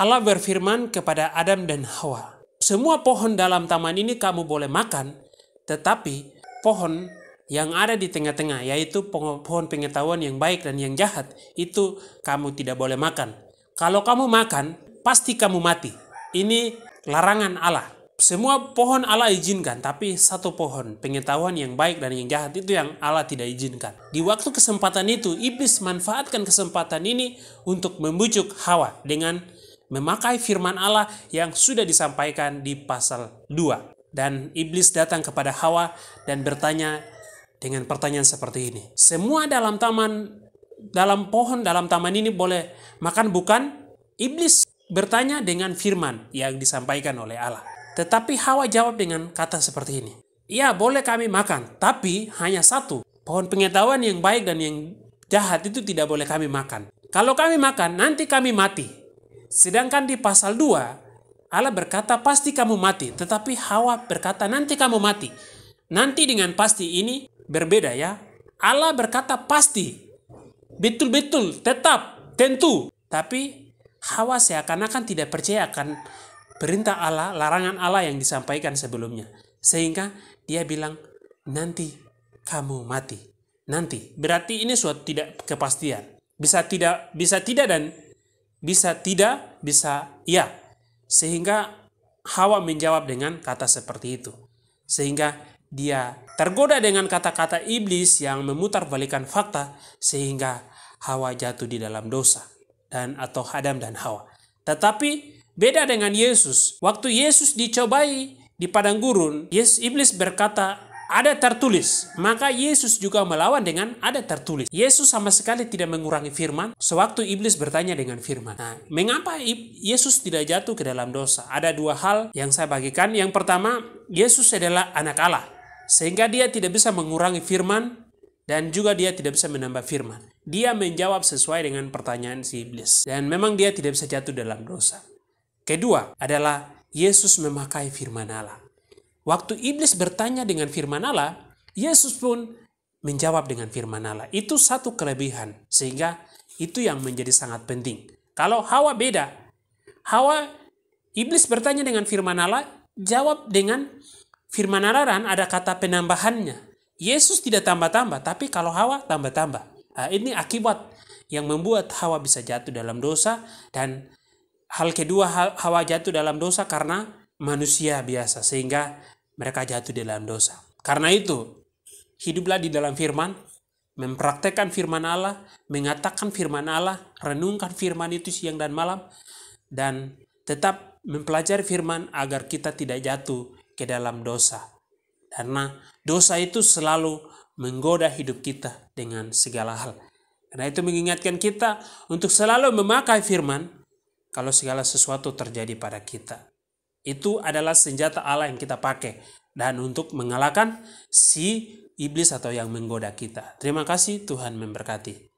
Allah berfirman kepada Adam dan Hawa, "Semua pohon dalam taman ini kamu boleh makan, tetapi pohon yang ada di tengah-tengah, yaitu pohon pengetahuan yang baik dan yang jahat, itu kamu tidak boleh makan. Kalau kamu makan, pasti kamu mati. Ini larangan Allah. Semua pohon Allah izinkan, tapi satu pohon pengetahuan yang baik dan yang jahat itu yang Allah tidak izinkan. Di waktu kesempatan itu, iblis manfaatkan kesempatan ini untuk membujuk Hawa dengan memakai firman Allah yang sudah disampaikan di pasal 2. Dan iblis datang kepada Hawa dan bertanya dengan pertanyaan seperti ini. Semua dalam taman, dalam pohon dalam taman ini boleh makan bukan? Iblis bertanya dengan firman yang disampaikan oleh Allah. Tetapi Hawa jawab dengan kata seperti ini. Ya boleh kami makan, tapi hanya satu. Pohon pengetahuan yang baik dan yang jahat itu tidak boleh kami makan. Kalau kami makan, nanti kami mati. Sedangkan di pasal 2, Allah berkata pasti kamu mati, tetapi Hawa berkata nanti kamu mati. Nanti dengan pasti ini berbeda ya. Allah berkata pasti, betul-betul, tetap, tentu. Tapi Hawa seakan-akan tidak percaya akan perintah Allah, larangan Allah yang disampaikan sebelumnya. Sehingga dia bilang, nanti kamu mati. Nanti. Berarti ini suatu tidak kepastian. Bisa tidak, bisa tidak dan bisa tidak, bisa ya. Sehingga Hawa menjawab dengan kata seperti itu. Sehingga dia tergoda dengan kata-kata iblis yang memutarbalikan fakta sehingga Hawa jatuh di dalam dosa dan atau Adam dan Hawa. Tetapi beda dengan Yesus. Waktu Yesus dicobai di padang gurun, Yesus iblis berkata, ada tertulis. Maka Yesus juga melawan dengan ada tertulis. Yesus sama sekali tidak mengurangi firman sewaktu iblis bertanya dengan firman. Nah, mengapa Yesus tidak jatuh ke dalam dosa? Ada dua hal yang saya bagikan. Yang pertama, Yesus adalah anak Allah. Sehingga dia tidak bisa mengurangi firman dan juga dia tidak bisa menambah firman. Dia menjawab sesuai dengan pertanyaan si iblis dan memang dia tidak bisa jatuh dalam dosa. Kedua adalah Yesus memakai firman Allah. Waktu iblis bertanya dengan firman Allah, Yesus pun menjawab dengan firman Allah. Itu satu kelebihan, sehingga itu yang menjadi sangat penting. Kalau Hawa beda, Hawa iblis bertanya dengan firman Allah, jawab dengan firman Allah dan ada kata penambahannya. Yesus tidak tambah-tambah, tapi kalau Hawa tambah-tambah. Nah, ini akibat yang membuat Hawa bisa jatuh dalam dosa dan hal kedua Hawa jatuh dalam dosa karena manusia biasa sehingga mereka jatuh di dalam dosa. Karena itu, hiduplah di dalam firman, mempraktekkan firman Allah, mengatakan firman Allah, renungkan firman itu siang dan malam, dan tetap mempelajari firman agar kita tidak jatuh ke dalam dosa. Karena dosa itu selalu menggoda hidup kita dengan segala hal. Karena itu mengingatkan kita untuk selalu memakai firman kalau segala sesuatu terjadi pada kita. Itu adalah senjata Allah yang kita pakai dan untuk mengalahkan si iblis atau yang menggoda kita. Terima kasih Tuhan memberkati.